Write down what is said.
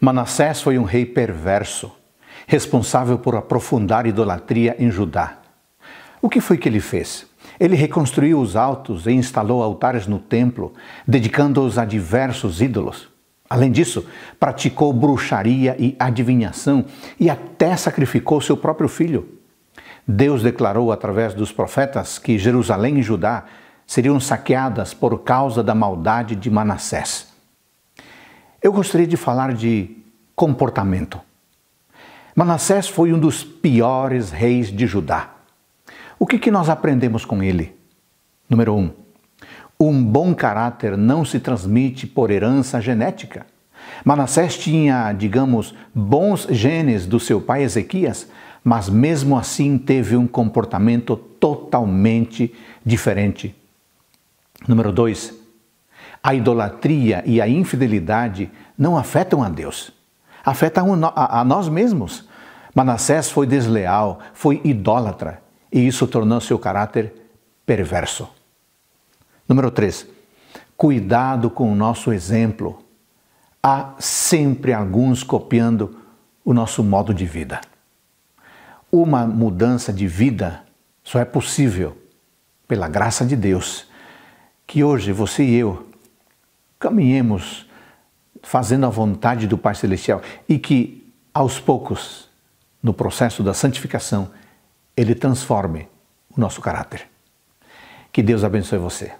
Manassés foi um rei perverso, responsável por aprofundar idolatria em Judá. O que foi que ele fez? Ele reconstruiu os altos e instalou altares no templo, dedicando-os a diversos ídolos. Além disso, praticou bruxaria e adivinhação e até sacrificou seu próprio filho. Deus declarou através dos profetas que Jerusalém e Judá seriam saqueadas por causa da maldade de Manassés. Eu gostaria de falar de comportamento. Manassés foi um dos piores reis de Judá. O que, que nós aprendemos com ele? Número um, um bom caráter não se transmite por herança genética. Manassés tinha, digamos, bons genes do seu pai Ezequias, mas mesmo assim teve um comportamento totalmente diferente. Número dois, a idolatria e a infidelidade não afetam a Deus, afetam a nós mesmos. Manassés foi desleal, foi idólatra, e isso tornou seu caráter perverso. Número 3. Cuidado com o nosso exemplo. Há sempre alguns copiando o nosso modo de vida. Uma mudança de vida só é possível pela graça de Deus. Que hoje você e eu caminhemos fazendo a vontade do Pai Celestial e que, aos poucos, no processo da santificação, Ele transforme o nosso caráter. Que Deus abençoe você.